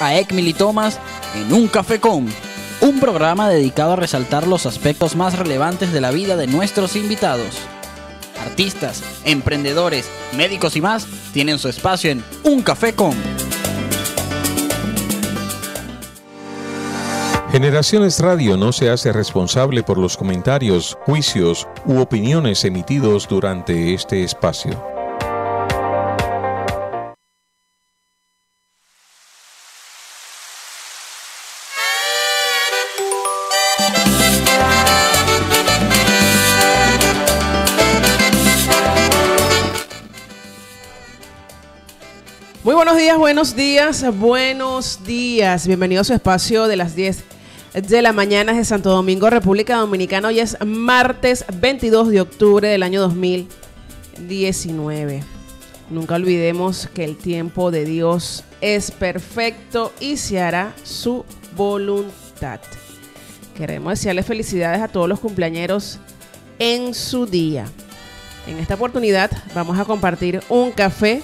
a Ecmili Thomas en Un Café Con, un programa dedicado a resaltar los aspectos más relevantes de la vida de nuestros invitados. Artistas, emprendedores, médicos y más tienen su espacio en Un Café Con. Generaciones Radio no se hace responsable por los comentarios, juicios u opiniones emitidos durante este espacio. buenos días, buenos días. Bienvenidos a su espacio de las 10 de la mañana de Santo Domingo, República Dominicana. Hoy es martes 22 de octubre del año 2019. Nunca olvidemos que el tiempo de Dios es perfecto y se hará su voluntad. Queremos desearles felicidades a todos los cumpleaños en su día. En esta oportunidad vamos a compartir un café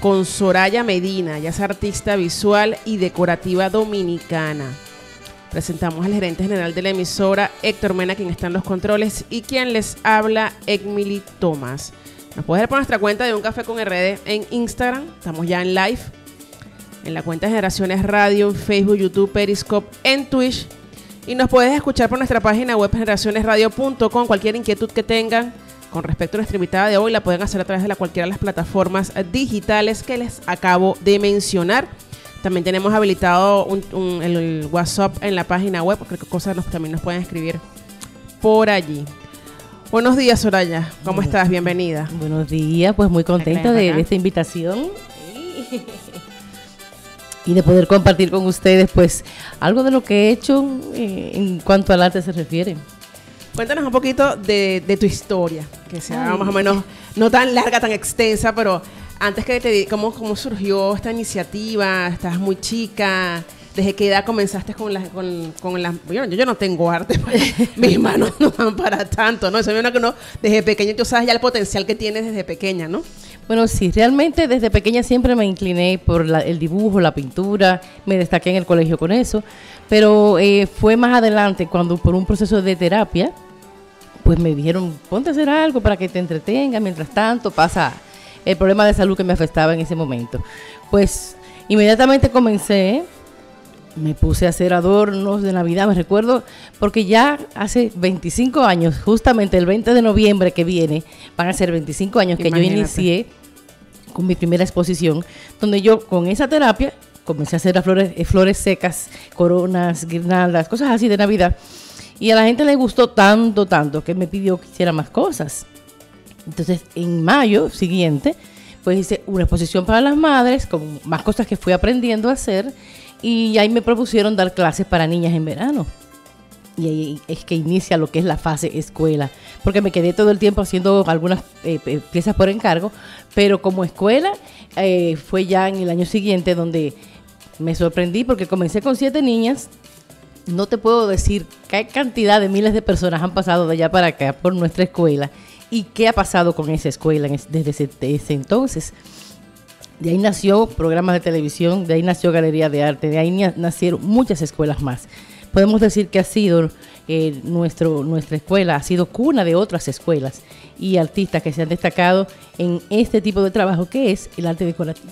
con Soraya Medina, ya es artista visual y decorativa dominicana. Presentamos al gerente general de la emisora, Héctor Mena, quien está en los controles, y quien les habla, Emily Tomás. Nos puedes ver por nuestra cuenta de Un Café con RD en Instagram, estamos ya en live, en la cuenta de Generaciones Radio, en Facebook, YouTube, Periscope, en Twitch. Y nos puedes escuchar por nuestra página web generacionesradio.com, cualquier inquietud que tengan con respecto a nuestra invitada de hoy, la pueden hacer a través de la cualquiera de las plataformas digitales que les acabo de mencionar. También tenemos habilitado un, el WhatsApp en la página web, porque cosas nos, también nos pueden escribir por allí. Buenos días, Soraya. ¿Cómo estás? Bienvenida. Buenos días, pues muy contenta de, esta invitación y de poder compartir con ustedes pues algo de lo que he hecho eh, en cuanto al arte se refiere. Cuéntanos un poquito de, tu historia, que sea más o menos no tan larga, tan extensa, pero antes que te cómo, cómo surgió esta iniciativa, estás muy chica. ¿Desde qué edad comenzaste con las... Con, yo, no tengo arte, pues, mis manos no van para tanto, ¿no? una que desde pequeña, tú sabes ya el potencial que tienes desde pequeña, ¿no? Bueno, sí, realmente desde pequeña siempre me incliné por el dibujo, la pintura, me destaqué en el colegio con eso, pero eh, fue más adelante cuando por un proceso de terapia, pues me dijeron, ponte a hacer algo para que te entretenga, mientras tanto pasa el problema de salud que me afectaba en ese momento. Pues inmediatamente comencé, me puse a hacer adornos de Navidad, me recuerdo, porque ya hace 25 años, justamente el 20 de noviembre que viene, van a ser 25 años que yo inicié con mi primera exposición, donde yo con esa terapia comencé a hacer las flores, eh, flores secas, coronas, guirnaldas, cosas así de Navidad y a la gente le gustó tanto, tanto, que me pidió que hiciera más cosas. Entonces, en mayo siguiente, pues hice una exposición para las madres, con más cosas que fui aprendiendo a hacer, y ahí me propusieron dar clases para niñas en verano. Y ahí es que inicia lo que es la fase escuela, porque me quedé todo el tiempo haciendo algunas eh, eh, piezas por encargo, pero como escuela eh, fue ya en el año siguiente donde me sorprendí porque comencé con siete niñas no te puedo decir qué cantidad de miles de personas han pasado de allá para acá por nuestra escuela y qué ha pasado con esa escuela desde ese, entonces. De ahí nació programas de televisión, de ahí nació Galería de Arte, de ahí nacieron muchas escuelas más. Podemos decir que ha sido eh, nuestro, nuestra escuela, ha sido cuna de otras escuelas y artistas que se han destacado en este tipo de trabajo que es el arte decorativo.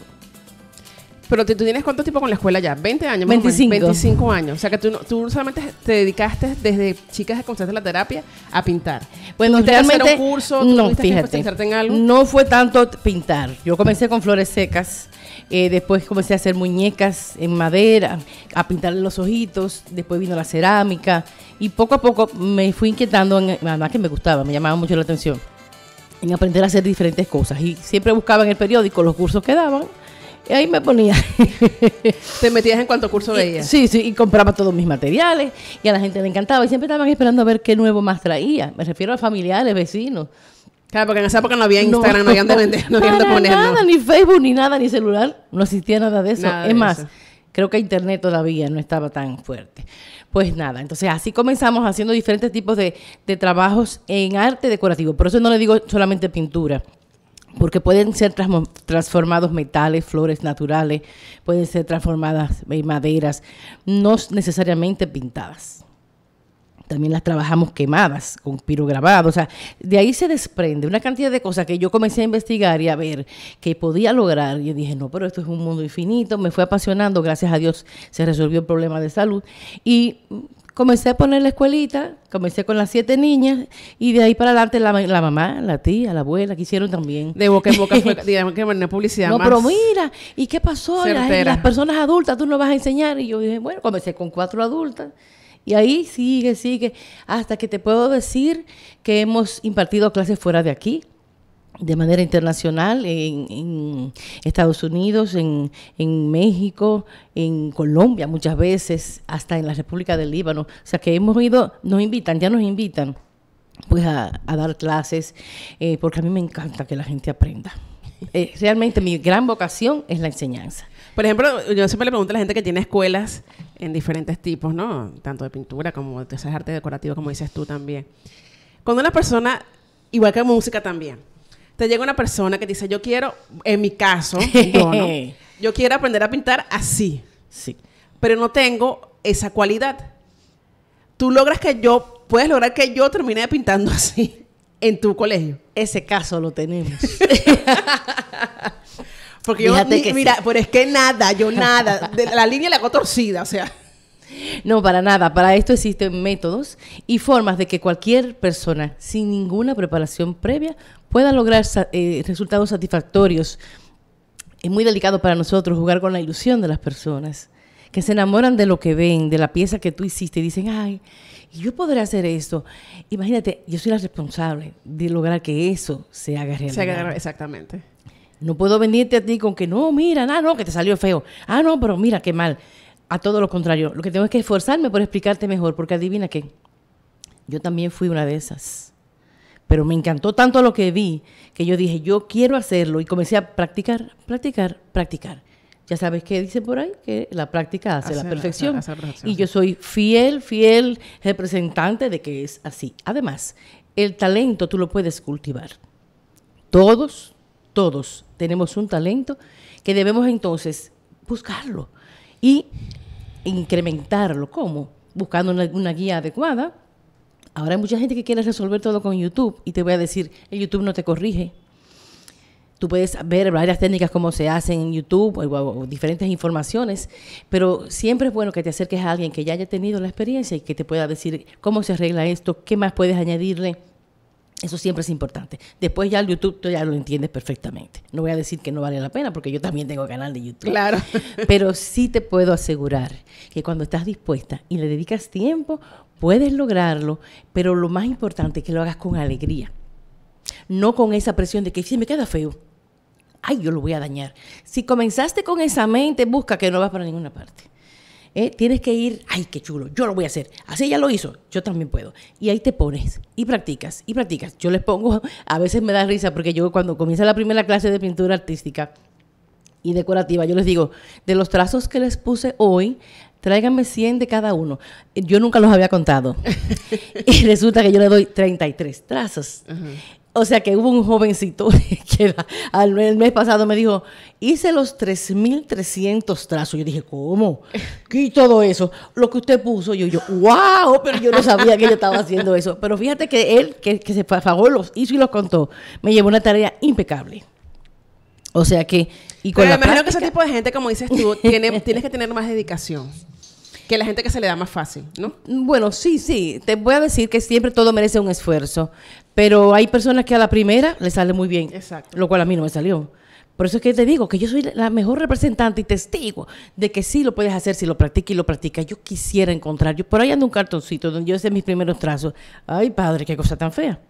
Pero tú tienes cuánto tiempo con la escuela ya? 20 años, 25. 25 años. O sea que tú, tú solamente te dedicaste desde chicas que de la terapia a pintar. Bueno, ¿Tú realmente un curso, no, fíjate, no fue tanto pintar. Yo comencé con flores secas, eh, después comencé a hacer muñecas en madera, a pintar los ojitos, después vino la cerámica y poco a poco me fui inquietando, en, además que me gustaba, me llamaba mucho la atención en aprender a hacer diferentes cosas y siempre buscaba en el periódico los cursos que daban y ahí me ponía. Te metías en cuanto curso veías. Sí, sí, y compraba todos mis materiales y a la gente le encantaba y siempre estaban esperando a ver qué nuevo más traía. Me refiero a familiares, vecinos. Claro, porque en esa época no había Instagram, no, había habían de vender, no había Nada, ni Facebook, ni nada, ni celular. No existía nada de eso. es más, creo que Internet todavía no estaba tan fuerte. Pues nada, entonces así comenzamos haciendo diferentes tipos de, de trabajos en arte decorativo. Por eso no le digo solamente pintura porque pueden ser transformados metales, flores naturales, pueden ser transformadas en maderas, no necesariamente pintadas. También las trabajamos quemadas, con pirograbado. O sea, de ahí se desprende una cantidad de cosas que yo comencé a investigar y a ver que podía lograr. Y dije, no, pero esto es un mundo infinito. Me fue apasionando. Gracias a Dios se resolvió el problema de salud. Y comencé a poner la escuelita, comencé con las siete niñas y de ahí para adelante la, mamá, la tía, la abuela, que hicieron también. De boca en boca fue, digamos que publicidad. No, pero mira, ¿y qué pasó? Las, las, personas adultas tú no vas a enseñar. Y yo dije, bueno, comencé con cuatro adultas. Y ahí sigue, sigue, hasta que te puedo decir que hemos impartido clases fuera de aquí de manera internacional en, Estados Unidos, en, México, en Colombia muchas veces, hasta en la República del Líbano. O sea que hemos ido, nos invitan, ya nos invitan pues a, dar clases, eh, porque a mí me encanta que la gente aprenda. Eh, realmente mi gran vocación es la enseñanza. Por ejemplo, yo siempre le pregunto a la gente que tiene escuelas en diferentes tipos, ¿no? Tanto de pintura como de arte decorativo, como dices tú también. Cuando una persona, igual que música también, te llega una persona que dice, yo quiero, en mi caso, yo, quiero aprender a pintar así. Sí. Pero no tengo esa cualidad. Tú logras que yo, puedes lograr que yo termine pintando así en tu colegio. Ese caso lo tenemos. Porque yo, mira, pero es que nada, yo nada, la línea la hago torcida, o sea. No, para nada. Para esto existen métodos y formas de que cualquier persona sin ninguna preparación previa puedan lograr eh, resultados satisfactorios. Es muy delicado para nosotros jugar con la ilusión de las personas, que se enamoran de lo que ven, de la pieza que tú hiciste, y dicen, ay, yo podré hacer esto. Imagínate, yo soy la responsable de lograr que eso se haga realidad. Se haga exactamente. No puedo venirte a ti con que no, mira, ah, no, que te salió feo. Ah, no, pero mira, qué mal. A todo lo contrario, lo que tengo es que esforzarme por explicarte mejor, porque adivina qué, yo también fui una de esas. Pero me encantó tanto lo que vi que yo dije, yo quiero hacerlo y comencé a practicar, practicar, practicar. Ya sabes qué dice por ahí, que la práctica hace, la perfección. Y yo soy fiel, fiel representante de que es así. Además, el talento tú lo puedes cultivar. Todos, todos tenemos un talento que debemos entonces buscarlo y incrementarlo. ¿Cómo? Buscando una guía adecuada, Ahora hay mucha gente que quiere resolver todo con YouTube y te voy a decir, el YouTube no te corrige. Tú puedes ver varias técnicas como se hacen en YouTube o, o diferentes informaciones, pero siempre es bueno que te acerques a alguien que ya haya tenido la experiencia y que te pueda decir cómo se arregla esto, qué más puedes añadirle. Eso siempre es importante. Después ya el YouTube tú ya lo entiendes perfectamente. No voy a decir que no vale la pena porque yo también tengo canal de YouTube. Claro. Pero sí te puedo asegurar que cuando estás dispuesta y le dedicas tiempo, Puedes lograrlo, pero lo más importante es que lo hagas con alegría. No con esa presión de que si me queda feo, ay, yo lo voy a dañar. Si comenzaste con esa mente, busca que no vas para ninguna parte. Eh, tienes que ir, ay, qué chulo, yo lo voy a hacer. Así ella lo hizo, yo también puedo. Y ahí te pones y practicas y practicas. Yo les pongo, a veces me da risa porque yo cuando comienza la primera clase de pintura artística y decorativa, yo les digo, de los trazos que les puse hoy, tráiganme 100 de cada uno. Yo nunca los había contado. y resulta que yo le doy 33 trazos. O sea que hubo un jovencito que el mes pasado me dijo, hice los 3.300 trazos. Yo dije, ¿cómo? ¿Y todo eso? Lo que usted puso. Yo, yo, wow, pero yo no sabía que yo estaba haciendo eso. Pero fíjate que él, que, se favor los hizo y los contó. Me llevó una tarea impecable. O sea que... Y con pero imagino que ese tipo de gente, como dices tú, tienes que tener más dedicación que la gente que se le da más fácil, ¿no? Mm, bueno, sí, sí. Te voy a decir que siempre todo merece un esfuerzo, pero hay personas que a la primera le sale muy bien, Exacto. lo cual a mí no me salió. Por eso es que te digo que yo soy la mejor representante y testigo de que sí lo puedes hacer si lo practicas y lo practicas. Yo quisiera encontrar, yo por ahí ando un cartoncito donde yo hice mis primeros trazos. Ay, padre, qué cosa tan fea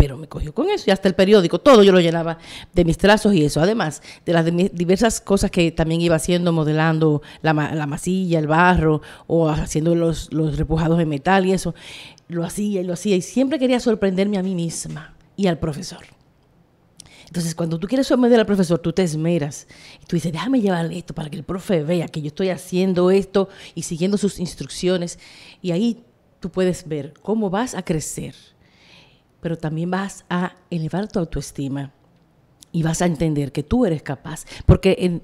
pero me cogió con eso y hasta el periódico, todo yo lo llenaba de mis trazos y eso, además de las diversas cosas que también iba haciendo, modelando la, la masilla, el barro o haciendo los, los repujados de metal y eso, lo hacía y lo hacía y siempre quería sorprenderme a mí misma y al profesor. Entonces, cuando tú quieres sorprender al profesor, tú te esmeras. Y tú dices, déjame llevarle esto para que el profe vea que yo estoy haciendo esto y siguiendo sus instrucciones. Y ahí tú puedes ver cómo vas a crecer pero también vas a elevar tu autoestima y vas a entender que tú eres capaz. Porque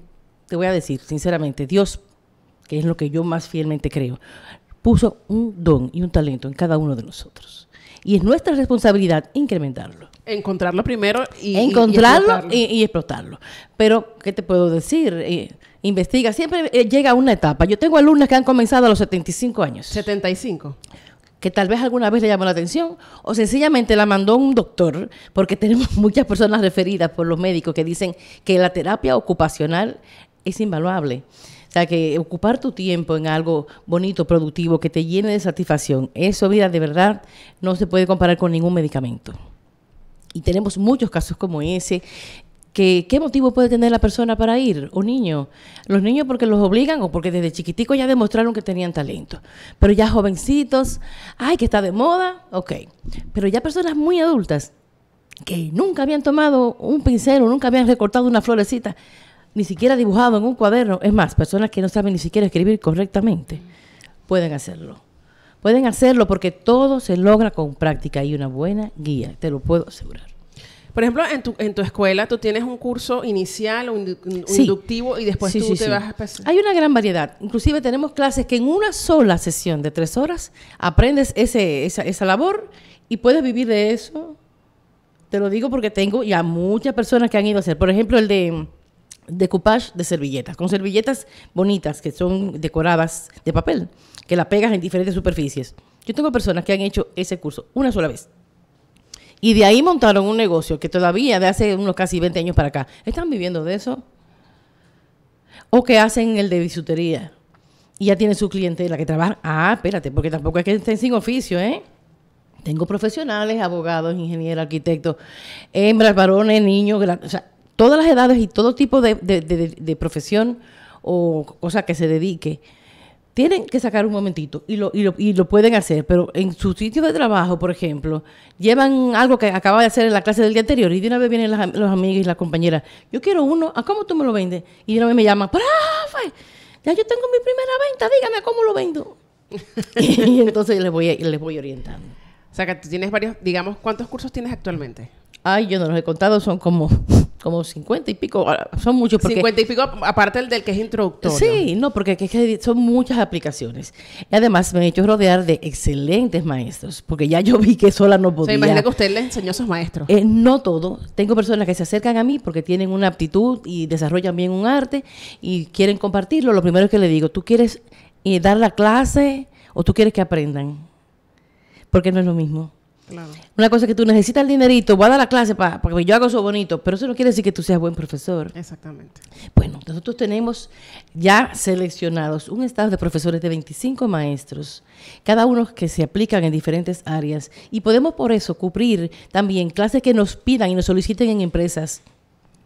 te voy a decir, sinceramente, Dios, que es lo que yo más fielmente creo, puso un don y un talento en cada uno de nosotros. Y es nuestra responsabilidad incrementarlo. Encontrarlo primero y, Encontrarlo y, explotarlo. Pero, ¿qué te puedo decir? Eh, investiga. Siempre eh, llega una etapa. Yo tengo alumnas que han comenzado a los 75 años. 75 que tal vez alguna vez le llamó la atención o sencillamente la mandó un doctor, porque tenemos muchas personas referidas por los médicos que dicen que la terapia ocupacional es invaluable. O sea, que ocupar tu tiempo en algo bonito, productivo, que te llene de satisfacción, eso, vida, de verdad, no se puede comparar con ningún medicamento. Y tenemos muchos casos como ese qué motivo puede tener la persona para ir, ¿Un niño. Los niños porque los obligan o porque desde chiquitico ya demostraron que tenían talento. Pero ya jovencitos, ay, que está de moda, ok. Pero ya personas muy adultas que nunca habían tomado un pincel o nunca habían recortado una florecita, ni siquiera dibujado en un cuaderno, es más, personas que no saben ni siquiera escribir correctamente, pueden hacerlo. Pueden hacerlo porque todo se logra con práctica y una buena guía, te lo puedo asegurar. Por ejemplo, en tu, en tu escuela tú tienes un curso inicial o inductivo y después tú te vas a especializar. Hay una gran variedad. Inclusive tenemos clases que en una sola sesión de tres horas aprendes ese, esa, esa labor y puedes vivir de eso. Te lo digo porque tengo ya muchas personas que han ido a hacer. Por ejemplo, el de decoupage de servilletas, con servilletas bonitas que son decoradas de papel, que las pegas en diferentes superficies. Yo tengo personas que han hecho ese curso una sola vez. Y de ahí montaron un negocio que todavía de hace unos casi 20 años para acá, están viviendo de eso. O que hacen el de bisutería y ya tienen su cliente, la que trabaja. Ah, espérate, porque tampoco es que estén sin oficio, ¿eh? Tengo profesionales, abogados, ingenieros, arquitectos, hembras, varones, niños, o sea, todas las edades y todo tipo de, de profesión o cosa que se dedique tienen que sacar un momentito y lo, y lo, y lo pueden hacer, pero en su sitio de trabajo, por ejemplo, llevan algo que acaba de hacer en la clase del día anterior y de una vez vienen los amigos y las compañeras, yo quiero uno, ¿a cómo tú me lo vendes? Y de una vez me llaman, para ya yo tengo mi primera venta, dígame cómo lo vendo. y entonces les voy, les voy orientando. O sea, que tú tienes varios, digamos, ¿cuántos cursos tienes actualmente? Ay, yo no los he contado, son como, como 50 y pico, ah, son muchos. Porque, 50 y pico, aparte del, que es introductorio. Sí, no, porque son muchas aplicaciones. Y además me he hecho rodear de excelentes maestros, porque ya yo vi que sola no podía. Se imagina que usted le enseñó a sus maestros. Eh, no todo. Tengo personas que se acercan a mí porque tienen una aptitud y desarrollan bien un arte y quieren compartirlo. Lo primero que le digo, ¿tú quieres eh, dar la clase o tú quieres que aprendan? Porque no es lo mismo. Una cosa es que tú necesitas el dinerito, voy a dar la clase para, que yo haga eso bonito, pero eso no quiere decir que tú seas buen profesor. Exactamente. Bueno, nosotros tenemos ya seleccionados un estado de profesores de 25 maestros, cada uno que se aplican en diferentes áreas, y podemos por eso cubrir también clases que nos pidan y nos soliciten en empresas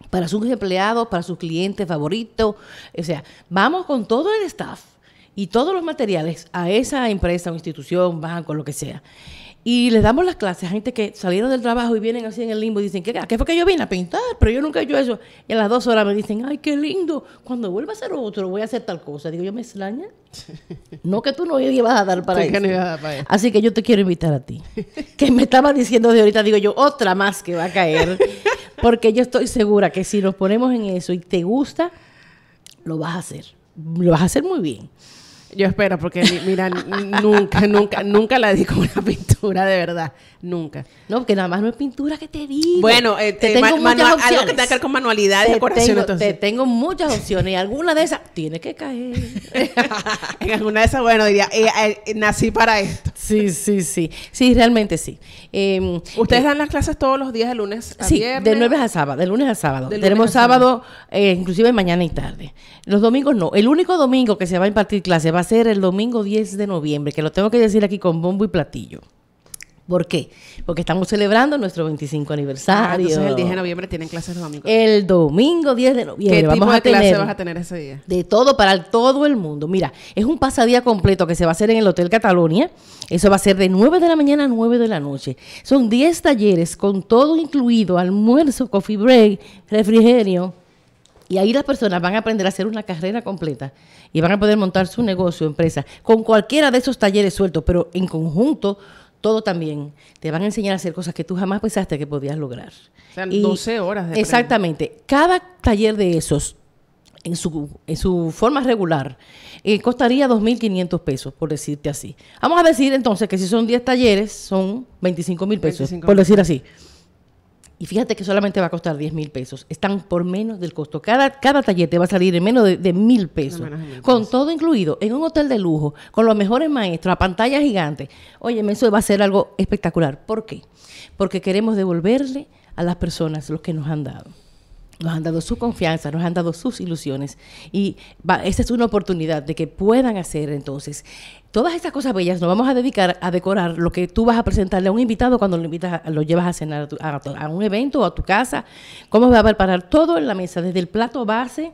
para sus empleados, para sus clientes favoritos. O sea, vamos con todo el staff y todos los materiales a esa empresa o institución, banco, lo que sea. Y les damos las clases a gente que salieron del trabajo y vienen así en el limbo y dicen, ¿qué, qué fue que yo vine a pintar? Pero yo nunca he hecho eso. Y a las dos horas me dicen, ay, qué lindo, cuando vuelva a hacer otro voy a hacer tal cosa. Digo, yo me extraña. no que tú no ibas a a dar para eso. Así que yo te quiero invitar a ti. que me estaba diciendo de ahorita, digo yo, otra más que va a caer. Porque yo estoy segura que si nos ponemos en eso y te gusta, lo vas a hacer. Lo vas a hacer muy bien. Yo espero, porque mira, nunca, nunca, nunca la di con una pintura de verdad. Nunca. No, porque nada más no es pintura que te digo. Bueno, este, tengo algo que tenga que ver con manualidades decoración, tengo, tengo muchas opciones y alguna de esas tiene que caer. en alguna de esas, bueno, diría, eh, eh, nací para esto. Sí, sí, sí. Sí, realmente sí. Em, ¿Ustedes eh, dan las clases todos los días, de lunes a sí, de 9 a sábado, de lunes a sábado. Tenemos sábado, sábado inclusive mañana y tarde. Los domingos no. El único domingo que se va a impartir clase va ser el domingo 10 de noviembre, que lo tengo que decir aquí con bombo y platillo. ¿Por qué? Porque estamos celebrando nuestro 25 aniversario. Ah, entonces el 10 de noviembre tienen clases los El domingo 10 de noviembre. ¿Qué tipo de clase vas a tener ese día? De todo para todo el mundo. Mira, es un pasadía completo que se va a hacer en el Hotel Catalonia. Eso va a ser de 9 de la mañana a 9 de la noche. Son 10 talleres con todo incluido, almuerzo, coffee break, refrigerio y ahí las personas van a aprender a hacer una carrera completa y van a poder montar su negocio, empresa, con cualquiera de esos talleres sueltos, pero en conjunto, todo también. Te van a enseñar a hacer cosas que tú jamás pensaste que podías lograr. O sea, 12 horas de Exactamente. Cada taller de esos, en su, su forma regular, eh, dos costaría 2.500 pesos, por decirte así. Vamos a decir entonces que si son 10 talleres, son 25.000 mil pesos, por decir así. Y fíjate que solamente va a costar 10 mil pesos. Están por menos del costo. Cada, cada taller va a salir en menos de, mil pesos. con todo incluido, en un hotel de lujo, con los mejores maestros, a pantalla gigante. Oye, eso va a ser algo espectacular. ¿Por qué? Porque queremos devolverle a las personas los que nos han dado. Nos han dado su confianza, nos han dado sus ilusiones. Y esa es una oportunidad de que puedan hacer entonces Todas estas cosas bellas nos vamos a dedicar a decorar lo que tú vas a presentarle a un invitado cuando lo invitas, lo llevas a cenar a, un evento o a tu casa. Cómo vas a preparar todo en la mesa, desde el plato base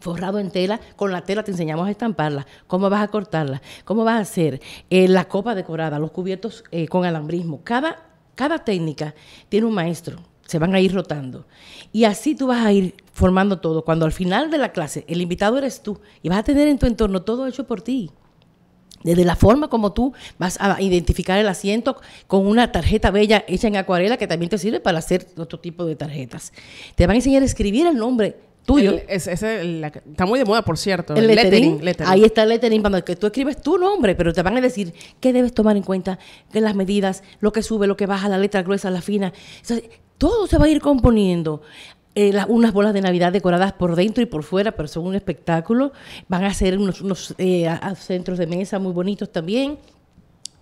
forrado en tela, con la tela te enseñamos a estamparla, cómo vas a cortarla, cómo vas a hacer eh, la copa decorada, los cubiertos eh, con alambrismo. Cada, cada técnica tiene un maestro, se van a ir rotando. Y así tú vas a ir formando todo. Cuando al final de la clase el invitado eres tú y vas a tener en tu entorno todo hecho por ti. Desde la forma como tú vas a identificar el asiento con una tarjeta bella hecha en acuarela que también te sirve para hacer otro tipo de tarjetas. Te van a enseñar a escribir el nombre tuyo. está muy de moda, por cierto. El lettering, Ahí está el lettering, cuando que tú escribes tu nombre, pero te van a decir qué debes tomar en cuenta, que las medidas, lo que sube, lo que baja, la letra gruesa, la fina. todo se va a ir componiendo. Eh, unas bolas de Navidad decoradas por dentro y por fuera, pero son un espectáculo. Van a ser unos, eh, centros de mesa muy bonitos también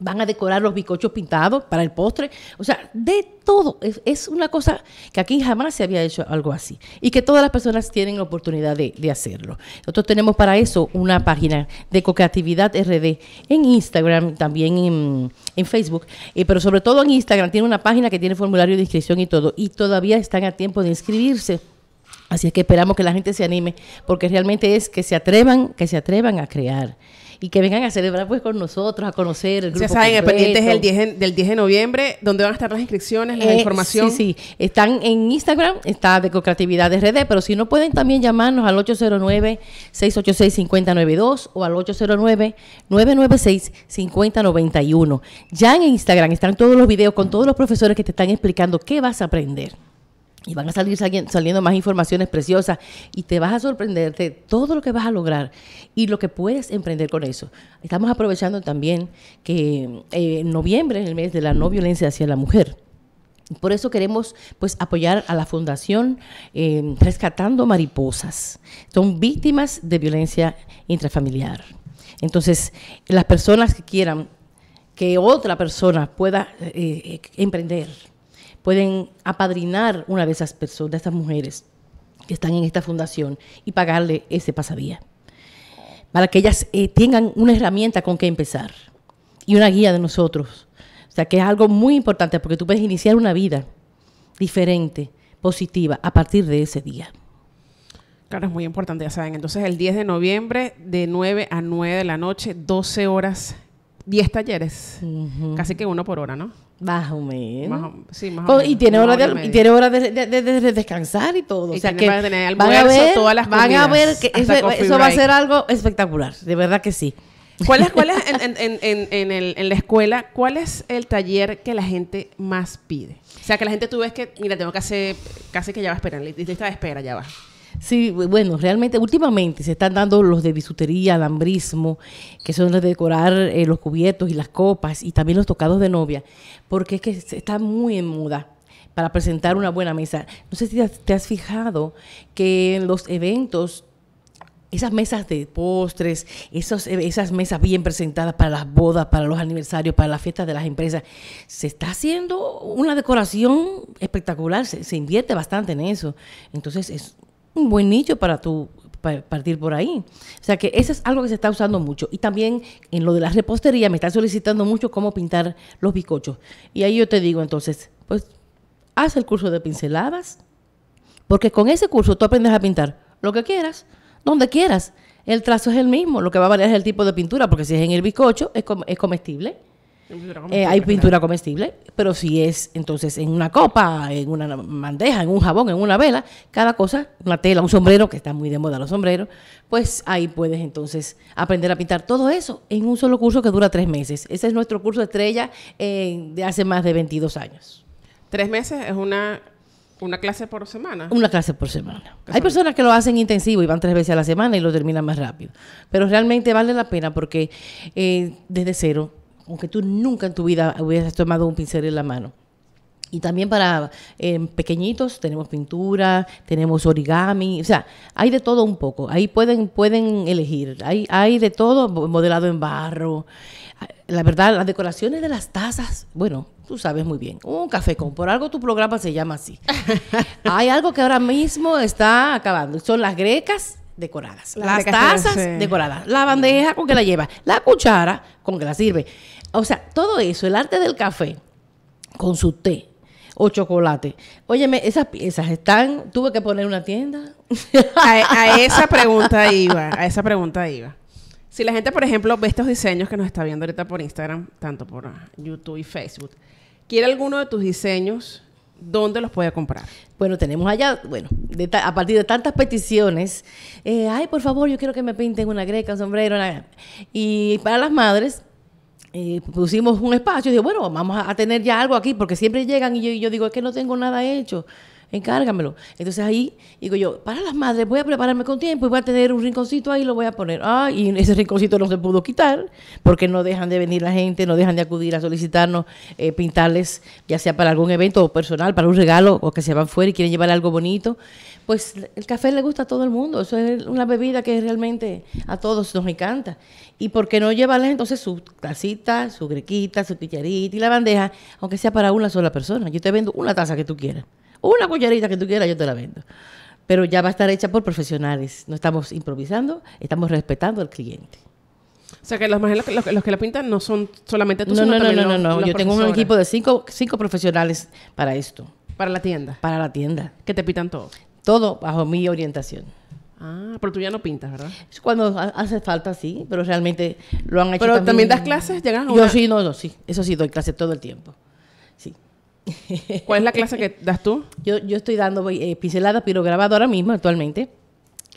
van a decorar los bicochos pintados para el postre. O sea, de todo. Es, una cosa que aquí jamás se había hecho algo así y que todas las personas tienen la oportunidad de, de hacerlo. Nosotros tenemos para eso una página de Cocreatividad RD en Instagram, también en, Facebook, eh, pero sobre todo en Instagram. Tiene una página que tiene formulario de inscripción y todo y todavía están a tiempo de inscribirse. Así es que esperamos que la gente se anime, porque realmente es que se atrevan, que se atrevan a crear y que vengan a celebrar pues con nosotros, a conocer el grupo. Ya saben, el pendiente es el 10 del 10 de noviembre, donde van a estar las inscripciones, la eh, información. Sí, sí, están en Instagram, está de Creatividad RD, pero si no pueden también llamarnos al 809-686-5092 o al 809-996-5091. Ya en Instagram están todos los videos con todos los profesores que te están explicando qué vas a aprender. Y van a salir saliendo más informaciones preciosas y te vas a sorprender de todo lo que vas a lograr y lo que puedes emprender con eso. Estamos aprovechando también que eh, en noviembre es el mes de la no violencia hacia la mujer. Por eso queremos pues apoyar a la fundación em, Rescatando Mariposas. Son víctimas de violencia intrafamiliar. Entonces, las personas que quieran que otra persona pueda eh, eh, emprender pueden apadrinar una de esas personas, de esas mujeres que están en esta fundación y pagarle ese pasadía. Para que ellas eh, tengan una herramienta con que empezar y una guía de nosotros. O sea, que es algo muy importante porque tú puedes iniciar una vida diferente, positiva, a partir de ese día. Claro, es muy importante, ya saben. Entonces, el 10 de noviembre, de 9 a 9 de la noche, 12 horas, 10 talleres. Casi que uno por hora, ¿no? Más o menos. Y tiene hora, y tiene hora de, descansar y todo. o sea que tener van a ver, todas las van a ver que eso, va a ser algo espectacular. De verdad que sí. ¿Cuál es, cuál es en, en, en, el, en, la escuela, cuál es el taller que la gente más pide? O sea, que la gente tú ves que, mira, tengo que hacer, casi que ya va a esperar, lista de espera, ya va. Sí, bueno, realmente últimamente se están dando los de bisutería, alambrismo, que son los de decorar eh, los cubiertos y las copas y también los tocados de novia, porque es que está muy en muda para presentar una buena mesa. No sé si te has fijado que en los eventos esas mesas de postres, e-, esas mesas bien presentadas para las bodas, para los aniversarios, para las fiestas de las empresas, se está haciendo una decoración espectacular, se, se invierte bastante en eso. Entonces es un buen nicho para tu partir por ahí. O sea que eso es algo que se está usando mucho. Y también en lo de la repostería me están solicitando mucho cómo pintar los bizcochos. Y ahí yo te digo entonces, pues haz el curso de pinceladas, porque con ese curso tú aprendes a pintar lo que quieras, donde quieras. El trazo es el mismo, lo que va a variar es el tipo de pintura, porque si es en el bizcocho es, es comestible. Eh, hay pintura comestible, pero si es entonces en una copa, en una bandeja, en un jabón, en una vela, cada cosa, una tela, un sombrero, que está muy de moda los sombreros, pues ahí puedes entonces aprender a pintar todo eso en un solo curso que dura tres meses. Ese es nuestro curso estrella eh, de hace más de 22 años. Tres meses es una una clase por semana. Una clase por semana. Hay personas que lo hacen intensivo y van tres veces a la semana y lo terminan más rápido. Pero realmente vale la pena porque eh, desde cero aunque tú nunca en tu vida hubieras tomado un pincel en la mano. Y también para eh, pequeñitos tenemos pintura, tenemos origami, o sea, hay de todo un poco. Ahí pueden, pueden elegir, hay, hay de todo, modelado en barro. La verdad, las decoraciones de las tazas, bueno, tú sabes muy bien. Un café con, por algo tu programa se llama así. hay algo que ahora mismo está acabando, son las grecas decoradas, las, tazas decoradas, la bandeja con que la lleva, la cuchara con que la sirve. O sea, todo eso, el arte del café con su té, o chocolate. Óyeme, esas piezas están, tuve que poner una tienda. a, esa pregunta iba, a esa pregunta iba. Si la gente, por ejemplo, ve estos diseños que nos está viendo ahorita por Instagram, tanto por YouTube y Facebook, quiere alguno de tus diseños ¿dónde los puede comprar? Bueno, tenemos allá, bueno, a partir de tantas peticiones, eh, ay, por favor, yo quiero que me pinten una greca, un sombrero, una... y para las madres, eh, pusimos un espacio y dije, bueno, vamos a, tener ya algo aquí, porque siempre llegan y yo, y yo digo, es que no tengo nada hecho encárgamelo. Entonces ahí digo yo, para las madres, voy a prepararme con tiempo y voy a tener un rinconcito ahí y lo voy a poner. Ah, y ese rinconcito no se pudo quitar porque no dejan de venir la gente, no dejan de acudir a solicitarnos, eh, pintarles, ya sea para algún evento o personal, para un regalo o que se van fuera y quieren llevar algo bonito. Pues el café le gusta a todo el mundo, eso es una bebida que realmente a todos nos encanta. Y por qué no llevarles entonces su tacita, su grequita, su picharita y la bandeja, aunque sea para una sola persona. Yo te vendo una taza que tú quieras. Una cucharita que tú quieras, yo te la vendo. Pero ya va a estar hecha por profesionales. No estamos improvisando, estamos respetando al cliente. O sea, que los, que la pintan no son solamente tú, no, no, no, no, no, Yo tengo un equipo de cinco, cinco profesionales para esto. Para la tienda. Para la tienda. Que te pintan todo. Todo bajo mi orientación. Ah, pero tú ya no pintas, ¿verdad? Cuando hace falta, sí, pero realmente lo han hecho. Pero también, das clases, llegas Yo sí, no, no, sí. Eso sí, doy clases todo el tiempo. ¿Cuál es la clase que das tú? Yo, estoy dando eh, pinceladas pirograbado ahora mismo, actualmente.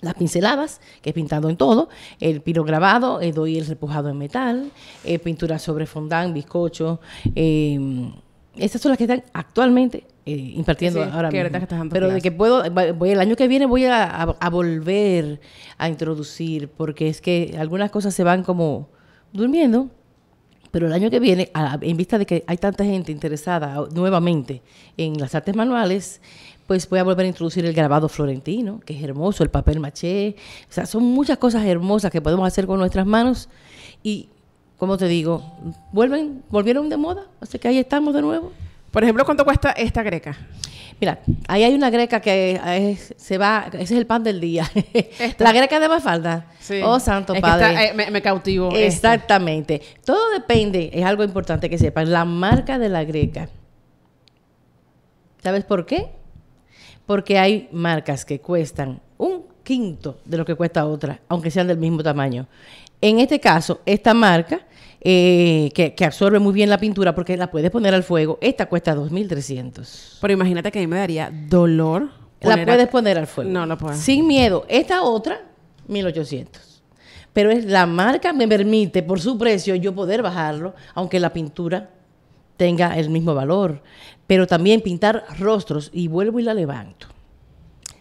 Las pinceladas, que he pintado en todo, el pirograbado, eh, doy el repujado en metal, eh, pintura sobre fondant, bizcocho. Em, esas son las que están actualmente eh, impartiendo ahora mismo. Pero de que puedo, voy, el año que viene voy a volver a introducir, porque es que algunas cosas se van como durmiendo pero el año que viene, en vista de que hay tanta gente interesada nuevamente en las artes manuales, pues voy a volver a introducir el grabado florentino, que es hermoso, el papel maché. O sea, son muchas cosas hermosas que podemos hacer con nuestras manos. Y, como te digo, vuelven, volvieron de moda, así que ahí estamos de nuevo. Por ejemplo, ¿cuánto cuesta esta greca? Mira, ahí hay una greca que eh, se va, ese es el pan del día. la greca de Mafalda. Sí. Oh, santo padre. Eh, me, cautivo. Exactamente. Todo depende, es algo importante que sepan, la marca de la greca. ¿Sabes por qué? Porque hay marcas que cuestan un quinto de lo que cuesta otra, aunque sean del mismo tamaño. En este caso, esta marca eh, que, absorbe muy bien la pintura porque la puedes poner al fuego. Esta cuesta 2.300. Pero imagínate que a mí me daría dolor. La puedes poner al fuego. No, no puedo. Sin miedo. Esta otra, 1.800. Pero es la marca me permite, por su precio, yo poder bajarlo, aunque la pintura tenga el mismo valor. Pero también pintar rostros y vuelvo y la levanto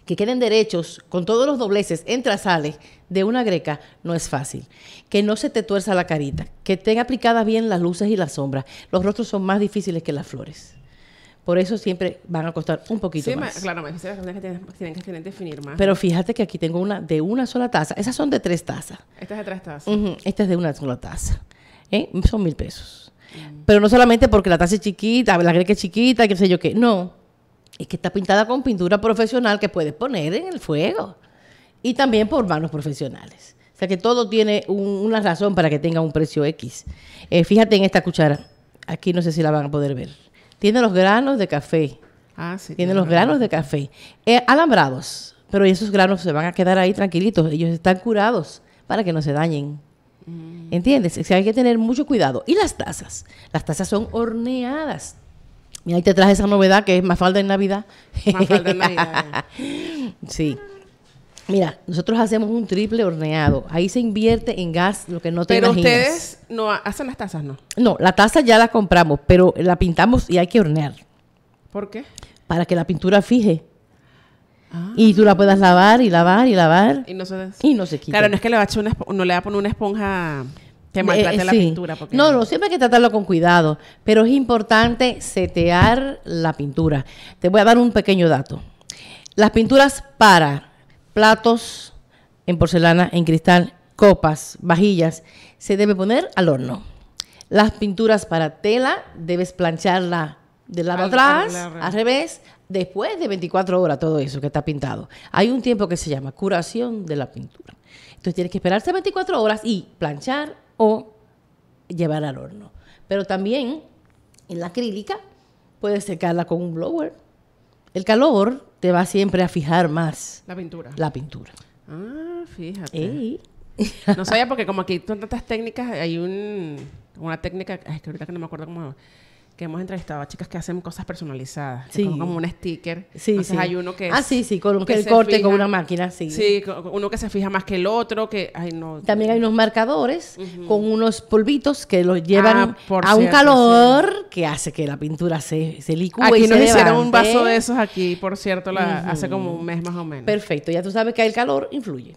que queden derechos con todos los dobleces, entra, sale de una greca, no es fácil. Que no se te tuerza la carita, que estén aplicadas bien las luces y las sombras. Los rostros son más difíciles que las flores. Por eso siempre van a costar un poquito sí, más. claro, me que tienen, que definir más. Pero fíjate que aquí tengo una de una sola taza. Esas son de tres tazas. Esta es de tres tazas. Esta es de una sola taza. ¿eh? Son mil pesos. Mm. Pero no solamente porque la taza es chiquita, la greca es chiquita, qué sé yo qué. No es que está pintada con pintura profesional que puedes poner en el fuego y también por manos profesionales. O sea que todo tiene una razón para que tenga un precio X. Eh, fíjate en esta cuchara. Aquí no sé si la van a poder ver. Tiene los granos de café. Ah, sí. Tiene los granos de café. Eh, alambrados. Pero esos granos se van a quedar ahí tranquilitos. Ellos están curados para que no se dañen. Mm. ¿Entiendes? hay que tener mucho cuidado. Y las tazas. Las tazas son horneadas Mira, ahí te traje esa novedad que es falda en Navidad. falda en Navidad. sí. Mira, nosotros hacemos un triple horneado. Ahí se invierte en gas lo que no te pero Pero ustedes no hacen las tazas, ¿no? No, la taza ya la compramos, pero la pintamos y hay que hornear. ¿Por qué? Para que la pintura fije. Ah. Y tú la puedas lavar y lavar y lavar. Y no se, des... quita. Claro, no es que le va no le va a poner una esponja maltrate eh, la pintura. no, no, siempre hay que tratarlo con cuidado, pero es importante setear la pintura. Te voy a dar un pequeño dato. Las pinturas para platos en porcelana, en cristal, copas, vajillas, se debe poner al horno. Las pinturas para tela debes plancharla del lado atrás, al revés, después de 24 horas todo eso que está pintado. Hay un tiempo que se llama curación de la pintura. Entonces tienes que esperarse 24 horas y planchar o llevar al horno. Pero también en la acrílica puedes secarla con un blower. El calor te va siempre a fijar más. La pintura. La pintura. Ah, fíjate. No sabía porque como aquí son tantas técnicas, hay una técnica, ay, que ahorita que no me acuerdo cómo que hemos entrevistado a chicas que hacen cosas personalizadas, sí. como un sticker. Sí, hay uno que Ah, sí, sí, con el corte con una máquina, sí. Sí, uno que se fija más que el otro, que También hay unos marcadores con unos polvitos que los llevan ah, a un calor que hace que la pintura se, se licúe Aquí nos hicieron un vaso de esos aquí, por cierto, hace como un mes más o menos. Perfecto, ya tú sabes que el calor influye.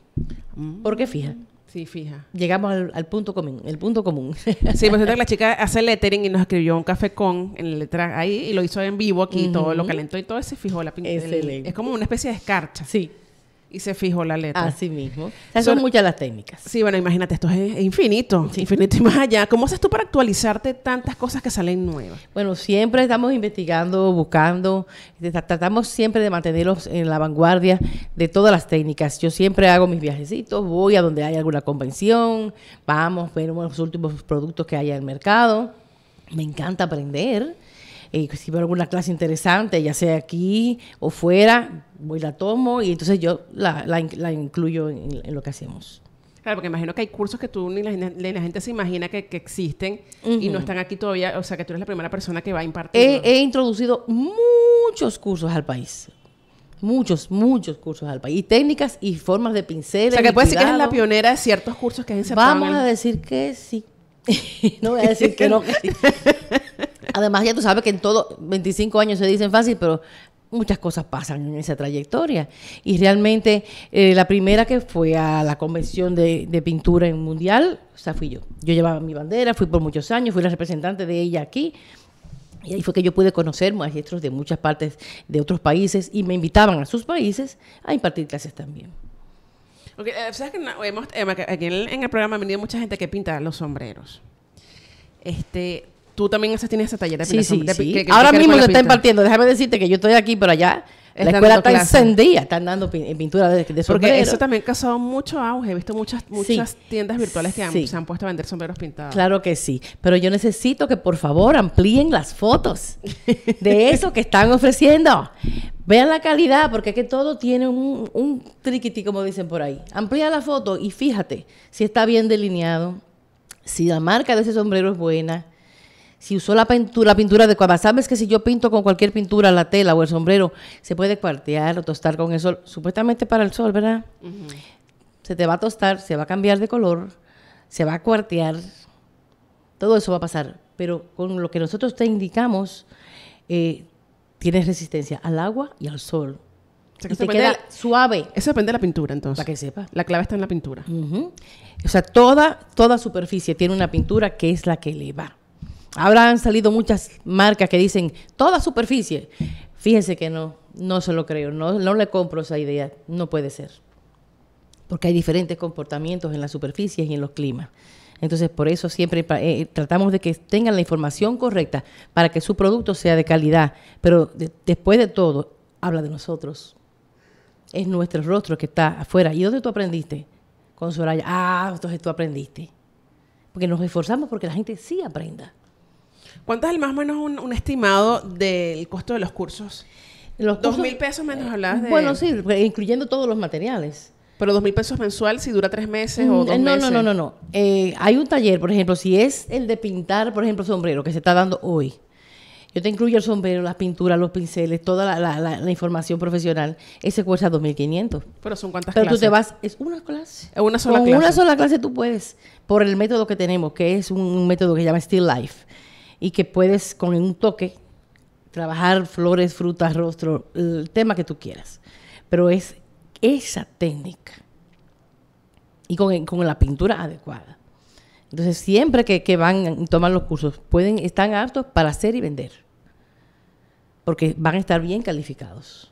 Mm. Porque fija. Sí, fija. Llegamos al, punto común, el punto común. sí, pues la chica hace lettering y nos escribió un café con en letra ahí y lo hizo en vivo aquí, todo lo calentó y todo se fijó la pintura. Es como una especie de escarcha. Sí y se fijó la letra. Así mismo. son, muchas las técnicas. Sí, bueno, imagínate, esto es, infinito, infinito y más allá. ¿Cómo haces tú para actualizarte tantas cosas que salen nuevas? Bueno, siempre estamos investigando, buscando, este, tratamos siempre de mantenerlos en la vanguardia de todas las técnicas. Yo siempre hago mis viajecitos, voy a donde hay alguna convención, vamos, vemos los últimos productos que hay en el mercado. Me encanta aprender eh, si veo alguna clase interesante, ya sea aquí o fuera, voy la tomo y entonces yo la, la, incluyo en, lo que hacemos. Claro, porque imagino que hay cursos que tú ni la, gente se imagina que, existen y no están aquí todavía, o sea que tú eres la primera persona que va a impartir. He, introducido muchos cursos al país, muchos, muchos cursos al país. Y técnicas y formas de pinceles. O sea, que puedes decir que eres la pionera de ciertos cursos que hay en Vamos a decir que sí. no voy a decir que no. Además, ya tú sabes que en todo 25 años se dicen fácil, pero muchas cosas pasan en esa trayectoria. Y realmente, eh, la primera que fue a la convención de, pintura en mundial, o sea, fui yo. Yo llevaba mi bandera, fui por muchos años, fui la representante de ella aquí. Y ahí fue que yo pude conocer maestros de muchas partes de otros países y me invitaban a sus países a impartir clases también. Eh, ¿Sabes que eh, en en el programa ha venido mucha gente que pinta los sombreros? Este, tú también tienes ese taller de sí, sí, sí. Ahora mismo se está impartiendo. Déjame decirte que yo estoy aquí, pero allá la escuela está encendida, están dando eh, pintura de, de Porque eso también ha causado mucho auge. He visto muchas, muchas tiendas virtuales que se han puesto a vender sombreros pintados. Claro que sí. Pero yo necesito que por favor amplíen las fotos de eso que están ofreciendo. Vean la calidad, porque es que todo tiene un, un triquiti, como dicen por ahí. Amplía la foto y fíjate si está bien delineado, si la marca de ese sombrero es buena si usó la pintura, la pintura adecuada, sabes que si yo pinto con cualquier pintura la tela o el sombrero, se puede cuartear o tostar con el sol, supuestamente para el sol, ¿verdad? Se te va a tostar, se va a cambiar de color, se va a cuartear, todo eso va a pasar. Pero con lo que nosotros te indicamos, eh, tienes resistencia al agua y al sol. y te queda suave. Eso depende de la pintura, entonces. Para que sepa. La clave está en la pintura. O sea, toda, toda superficie tiene una pintura que es la que le va. Ahora han salido muchas marcas que dicen toda superficie. Fíjense que no, no se lo creo, no, no le compro esa idea, no puede ser. Porque hay diferentes comportamientos en las superficies y en los climas. Entonces, por eso siempre eh, tratamos de que tengan la información correcta para que su producto sea de calidad. Pero después de todo, habla de nosotros. Es nuestro rostro que está afuera. ¿Y dónde tú aprendiste? Con Soraya. Ah, entonces tú aprendiste. Porque nos esforzamos porque la gente sí aprenda. ¿Cuánto es el más o menos un, estimado del costo de los cursos? Los dos mil pesos menos hablas de. Bueno, sí, incluyendo todos los materiales. Pero dos mil pesos mensual si dura tres meses mm, o dos eh, no, meses. No, no, no, no. Eh, hay un taller, por ejemplo, si es el de pintar, por ejemplo, sombrero, que se está dando hoy. Yo te incluyo el sombrero, las pinturas, los pinceles, toda la, información profesional. Ese cuesta 2.500. Pero son cuántas clases. Pero tú te vas, es una clase. Es una sola clase. una sola clase tú puedes, por el método que tenemos, que es un, un método que se llama Still Life y que puedes con un toque trabajar flores, frutas, rostro, el tema que tú quieras. Pero es esa técnica y con, la pintura adecuada. Entonces, siempre que, van a toman los cursos, pueden, están aptos para hacer y vender, porque van a estar bien calificados.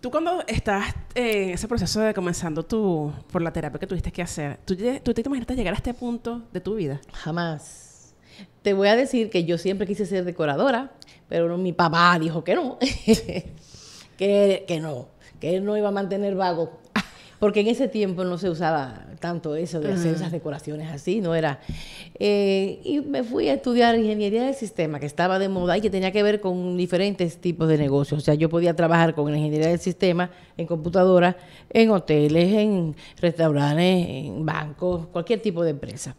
Tú cuando estás eh, en ese proceso de comenzando tú, por la terapia que tuviste que hacer, ¿tú, tú te imaginas llegar a este punto de tu vida? Jamás. Te voy a decir que yo siempre quise ser decoradora, pero mi papá dijo que no, que, que no, que él no iba a mantener vago porque en ese tiempo no se usaba tanto eso de hacer esas mm. decoraciones así, no era. Eh, y me fui a estudiar ingeniería del sistema, que estaba de moda y que tenía que ver con diferentes tipos de negocios. O sea, yo podía trabajar con ingeniería del sistema, en computadoras, en hoteles, en restaurantes, en bancos, cualquier tipo de empresa.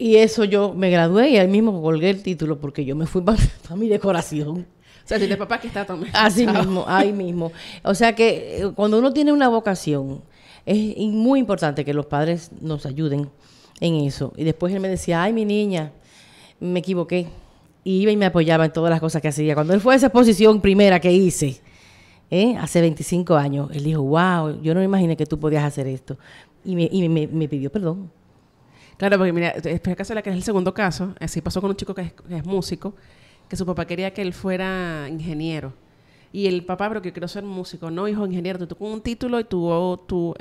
Y eso yo me gradué y ahí mismo colgué el título porque yo me fui para, mi decoración. O sea, tiene papá que está también. Así mismo, ahí mismo. O sea que eh, cuando uno tiene una vocación, es muy importante que los padres nos ayuden en eso. Y después él me decía, ay, mi niña, me equivoqué. Y iba y me apoyaba en todas las cosas que hacía. Cuando él fue a esa exposición primera que hice, ¿eh? hace 25 años, él dijo, wow, yo no me imaginé que tú podías hacer esto. Y y me pidió perdón. Claro, porque mira, caso eh, que es el segundo caso, así pasó con un chico que es, músico, que su papá quería que él fuera ingeniero. Y el papá, pero que quiero ser músico, no, hijo ingeniero, tú con un título y tú,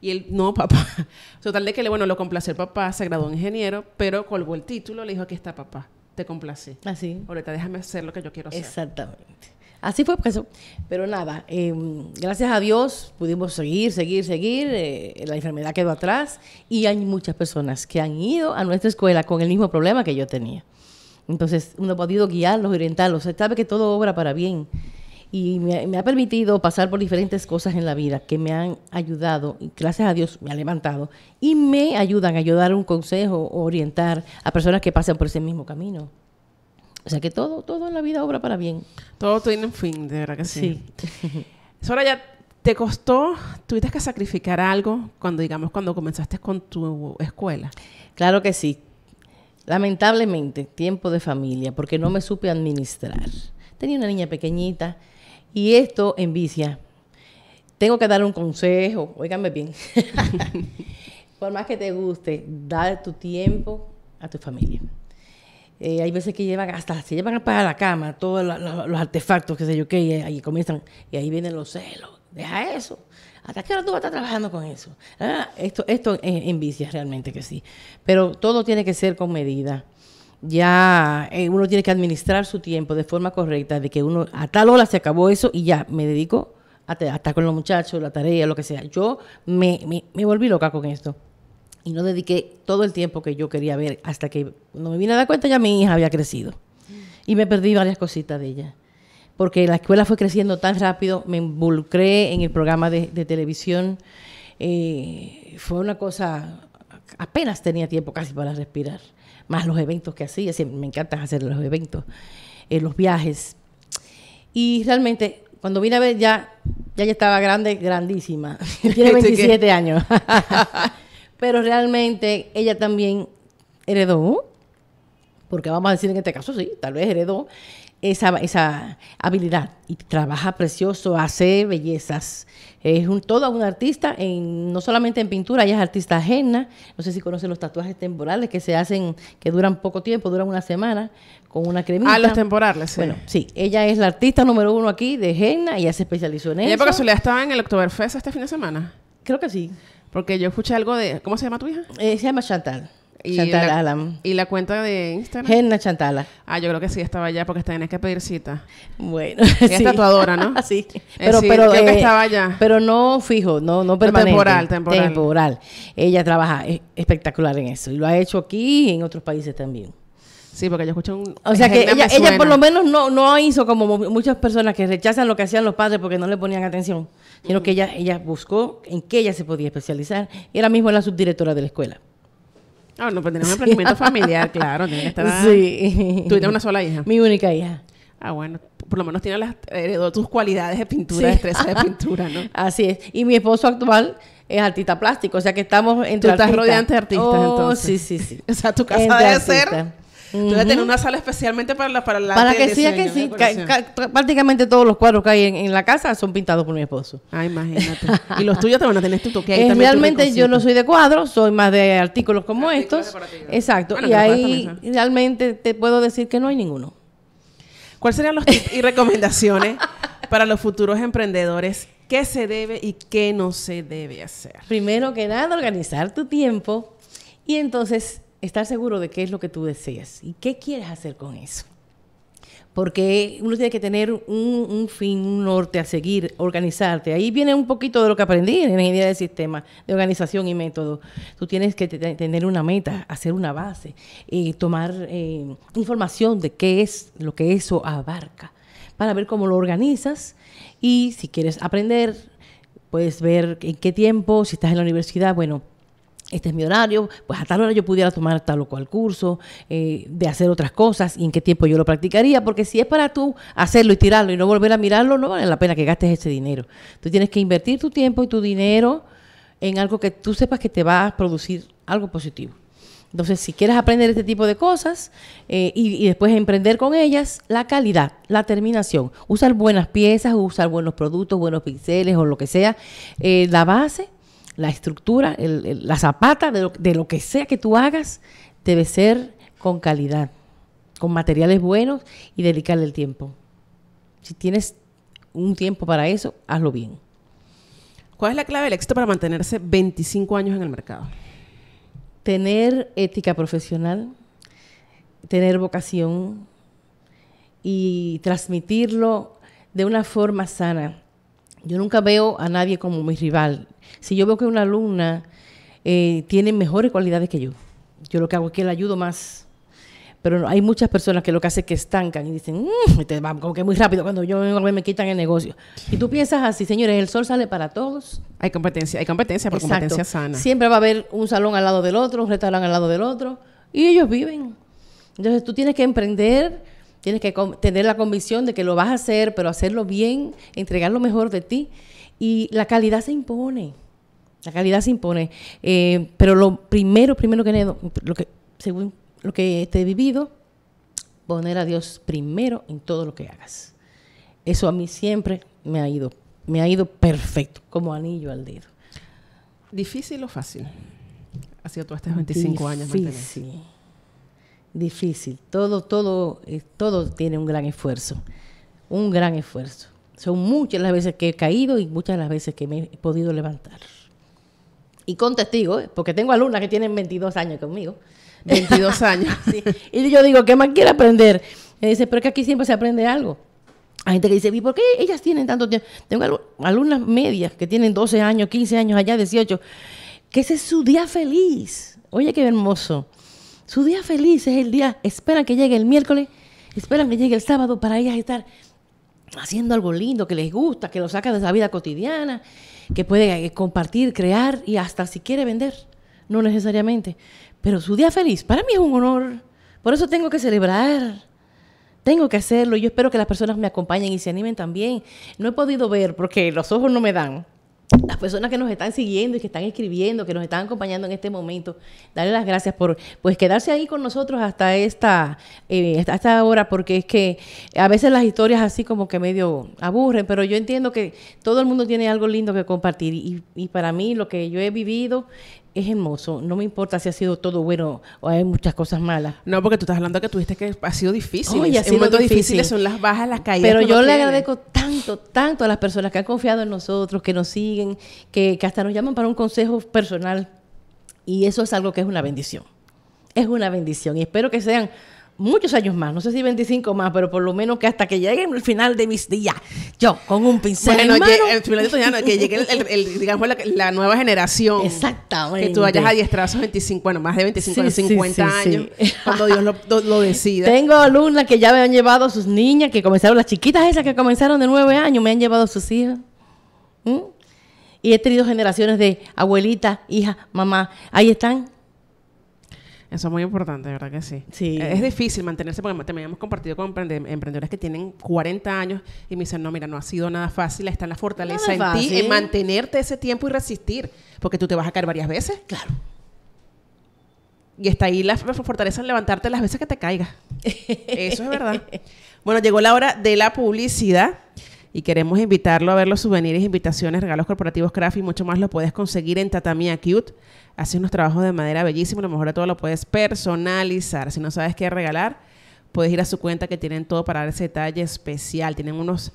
Y él, no, papá. Total de que, le bueno, lo complació el papá, se graduó en ingeniero, pero colgó el título, le dijo, aquí está papá, te complací. Así. Ah, Ahorita déjame hacer lo que yo quiero hacer. Exactamente. Así fue eso. Pues. Pero nada, em, gracias a Dios pudimos seguir, seguir, seguir. Eh, la enfermedad quedó atrás y hay muchas personas que han ido a nuestra escuela con el mismo problema que yo tenía. Entonces, uno ha podido guiarlos, orientarlos. Se sabe que todo obra para bien. Y me, ha permitido pasar por diferentes cosas en la vida que me han ayudado, y gracias a Dios me ha levantado, y me ayudan a ayudar un consejo o orientar a personas que pasan por ese mismo camino. O sea que todo, todo en la vida obra para bien. Todo tiene un fin, de verdad que sí. sí. ya te costó, tuviste que sacrificar algo cuando, digamos, cuando comenzaste con tu escuela. Claro que sí. Lamentablemente, tiempo de familia, porque no me supe administrar. Tenía una niña pequeñita y esto en vicia. Tengo que dar un consejo, óigame bien. Por más que te guste, dar tu tiempo a tu familia. Eh, hay veces que llevan, hasta se llevan a pagar la cama todos los, artefactos, que sé yo qué, y ahí comienzan, y ahí vienen los celos. Deja eso. ¿Hasta qué hora tú vas a estar trabajando con eso? Ah, esto esto envicia realmente que sí. Pero todo tiene que ser con medida. Ya eh, uno tiene que administrar su tiempo de forma correcta, de que uno a tal hora se acabó eso y ya me dedico a, estar con los muchachos, la tarea, lo que sea. Yo me, me volví loca con esto. Y no dediqué todo el tiempo que yo quería ver hasta que no me vine a dar cuenta ya mi hija había crecido. Y me perdí varias cositas de ella. Porque la escuela fue creciendo tan rápido, me involucré en el programa de, televisión. Eh, fue una cosa, apenas tenía tiempo casi para respirar. Más los eventos que hacía, me encantan hacer los eventos, eh, los viajes. Y realmente cuando vine a ver ya, ya, ya estaba grande, grandísima. Tiene 27 este años. Pero realmente ella también heredó, porque vamos a decir en este caso sí, tal vez heredó esa, esa habilidad y trabaja precioso, hace bellezas. Es un, toda una artista, en, no solamente en pintura, ella es artista ajena. No sé si conocen los tatuajes temporales que se hacen, que duran poco tiempo, duran una semana, con una cremita. Ah, los temporales, sí. Bueno, sí, ella es la artista número uno aquí de y ella se especializó en ¿Y eso. ¿Ella por casualidad estaba en el Oktoberfest este fin de semana? Creo que sí. Porque yo escuché algo de... ¿Cómo se llama tu hija? Eh, se llama Chantal. Chantal Alam. ¿Y la cuenta de Instagram? Genna Chantala. Ah, yo creo que sí, estaba allá porque tenés que pedir cita. Bueno, es tatuadora, ¿no? sí. Eh, pero, sí, pero, creo que eh, estaba allá. Pero no fijo, no, no permanente. Temporal, temporal. Temporal. Ella trabaja espectacular en eso. Y lo ha hecho aquí y en otros países también. Sí, porque yo escucho un... O sea que ella, por lo menos no, hizo como muchas personas que rechazan lo que hacían los padres porque no le ponían atención, sino que ella, ella buscó en qué ella se podía especializar y era mismo es la subdirectora de la escuela. Ah, bueno, no, pues tenemos un emprendimiento familiar, claro. Tiene que estar... Sí. ¿Tú tienes una sola hija? Mi única hija. Ah, bueno, por lo menos tiene las, heredó tus cualidades de pintura, sí. destreza de pintura, ¿no? Así es. Y mi esposo actual es artista plástico, o sea que estamos entre Tú estás artistas. de artistas, oh, Sí, sí, sí. O sea, tu casa debe ser Tú tener una sala especialmente para la para la Para que sea que sí. prácticamente todos los cuadros que hay en, la casa son pintados por mi esposo. Ah, imagínate. y los tuyos te van a tener tú, que Realmente yo no soy de cuadros, soy más de artículos como estos. Exacto. y ahí realmente te puedo decir que no hay ninguno. ¿Cuáles serían los tips y recomendaciones para los futuros emprendedores? ¿Qué se debe y qué no se debe hacer? Primero que nada, organizar tu tiempo y entonces estar seguro de qué es lo que tú deseas y qué quieres hacer con eso. Porque uno tiene que tener un, fin, un norte a seguir, organizarte. Ahí viene un poquito de lo que aprendí en ingeniería de sistema, de organización y método. Tú tienes que tener una meta, hacer una base, y eh, tomar eh, información de qué es lo que eso abarca, para ver cómo lo organizas y si quieres aprender, puedes ver en qué tiempo, si estás en la universidad, bueno, este es mi horario, pues a tal hora yo pudiera tomar tal o cual curso, eh, de hacer otras cosas y en qué tiempo yo lo practicaría, porque si es para tú hacerlo y tirarlo y no volver a mirarlo, no vale la pena que gastes ese dinero. Tú tienes que invertir tu tiempo y tu dinero en algo que tú sepas que te va a producir algo positivo. Entonces, si quieres aprender este tipo de cosas eh, y, después emprender con ellas, la calidad, la terminación, usar buenas piezas, usar buenos productos, buenos pinceles o lo que sea, eh, la base la estructura, la zapata de lo, de lo, que sea que tú hagas, debe ser con calidad, con materiales buenos y dedicarle el tiempo. Si tienes un tiempo para eso, hazlo bien. ¿Cuál es la clave del éxito para mantenerse 25 años en el mercado? Tener ética profesional, tener vocación y transmitirlo de una forma sana. Yo nunca veo a nadie como mi rival, si yo veo que una alumna eh, tiene mejores cualidades que yo, yo lo que hago es que la ayudo más. Pero hay muchas personas que lo que hacen es que estancan y dicen, mm, este, como que muy rápido, cuando yo me quitan el negocio. Y tú piensas así, señores, el sol sale para todos. Hay competencia, hay competencia, pero competencia sana. Siempre va a haber un salón al lado del otro, un restaurante al lado del otro, y ellos viven. Entonces tú tienes que emprender, tienes que tener la convicción de que lo vas a hacer, pero hacerlo bien, entregar lo mejor de ti. Y la calidad se impone. La calidad se impone. Eh, pero lo primero, primero que, lo que, según lo que he vivido, poner a Dios primero en todo lo que hagas. Eso a mí siempre me ha ido, me ha ido perfecto, como anillo al dedo. ¿Difícil o fácil? Ha sido tú estos 25 años difícil Difícil. Todo, todo, eh, todo tiene un gran esfuerzo. Un gran esfuerzo. Son muchas las veces que he caído y muchas las veces que me he podido levantar. Y con testigos, eh, porque tengo alumnas que tienen 22 años conmigo. 22 años. Y yo digo, ¿qué más quiere aprender? Y dice, pero es que aquí siempre se aprende algo. Hay gente que dice, ¿y por qué ellas tienen tanto tiempo? Tengo alumnas medias que tienen 12 años, 15 años, allá 18, que ese es su día feliz. Oye, qué hermoso. Su día feliz es el día, esperan que llegue el miércoles, esperan que llegue el sábado para ellas estar haciendo algo lindo, que les gusta, que lo saca de la vida cotidiana, que puede eh, compartir, crear y hasta si quiere vender, no necesariamente. Pero su día feliz, para mí es un honor. Por eso tengo que celebrar. Tengo que hacerlo. Yo espero que las personas me acompañen y se animen también. No he podido ver porque los ojos no me dan las personas que nos están siguiendo y que están escribiendo, que nos están acompañando en este momento, darle las gracias por pues quedarse ahí con nosotros hasta esta, eh, hasta esta hora, porque es que a veces las historias así como que medio aburren, pero yo entiendo que todo el mundo tiene algo lindo que compartir y, y para mí lo que yo he vivido es hermoso. No me importa si ha sido todo bueno o hay muchas cosas malas. No, porque tú estás hablando que tuviste que ha sido difícil. Oye, momentos difíciles son las bajas, las caídas. Pero yo le agradezco tanto, tanto a las personas que han confiado en nosotros, que nos siguen, que, que hasta nos llaman para un consejo personal. Y eso es algo que es una bendición. Es una bendición. Y espero que sean muchos años más, no sé si 25 más, pero por lo menos que hasta que llegue el final de mis días, yo con un pincel bueno, que llegue la, nueva generación. Exactamente. Que tú vayas a diestrazos 25, bueno, más de 25, 50 años, cuando Dios lo, decida. Tengo alumnas que ya me han llevado a sus niñas, que comenzaron, las chiquitas esas que comenzaron de 9 años, me han llevado a sus hijas. Y he tenido generaciones de abuelitas, hija, mamá. Ahí están eso es muy importante, ¿verdad que sí? Es difícil mantenerse porque también hemos compartido con emprendedores que tienen 40 años y me dicen, no, mira, no ha sido nada fácil, está la fortaleza en ti, en mantenerte ese tiempo y resistir, porque tú te vas a caer varias veces. Claro. Y está ahí la fortaleza en levantarte las veces que te caigas. Eso es verdad. bueno, llegó la hora de la publicidad y queremos invitarlo a ver los souvenirs, invitaciones, regalos corporativos, craft y mucho más lo puedes conseguir en Tatamia Cute. Hace unos trabajos de madera bellísimos, a lo mejor a todo lo puedes personalizar. Si no sabes qué regalar, puedes ir a su cuenta que tienen todo para dar ese detalle especial. Tienen unos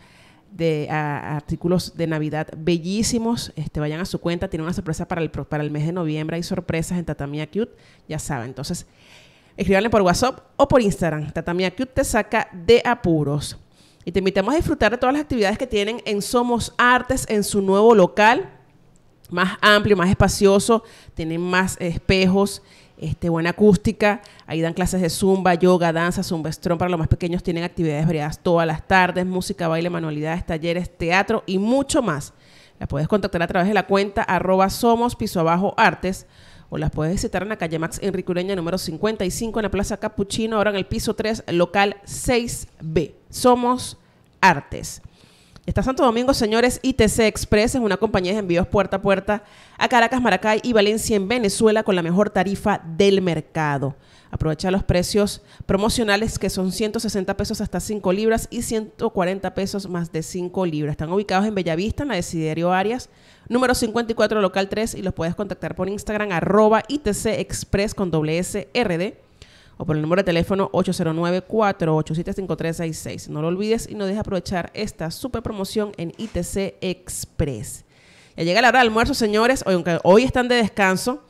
de artículos de Navidad bellísimos. Este, vayan a su cuenta, tienen una sorpresa para el, para el mes de noviembre. Hay sorpresas en Tatamia Cute, ya saben. Entonces, escríbanle por WhatsApp o por Instagram. Tatamia Cute te saca de apuros. Y te invitamos a disfrutar de todas las actividades que tienen en Somos Artes, en su nuevo local más amplio, más espacioso, tienen más espejos, este, buena acústica, ahí dan clases de zumba, yoga, danza, zumba strong para los más pequeños, tienen actividades variadas todas las tardes, música, baile, manualidades, talleres, teatro y mucho más. La puedes contactar a través de la cuenta arroba somos piso abajo artes o las puedes visitar en la calle Max Enrique Ureña número 55 en la Plaza Capuchino, ahora en el piso 3, local 6B. Somos artes. Está Santo Domingo, señores, ITC Express es una compañía de envíos puerta a puerta a Caracas, Maracay y Valencia en Venezuela con la mejor tarifa del mercado. Aprovecha los precios promocionales que son 160 pesos hasta 5 libras y 140 pesos más de 5 libras. Están ubicados en Bellavista, en la Desiderio Arias, número 54, local 3 y los puedes contactar por Instagram arroba ITC Express con doble o por el número de teléfono 809-487-5366. No lo olvides y no dejes aprovechar esta super promoción en ITC Express. Ya llega la hora de almuerzo, señores. Hoy, aunque hoy están de descanso,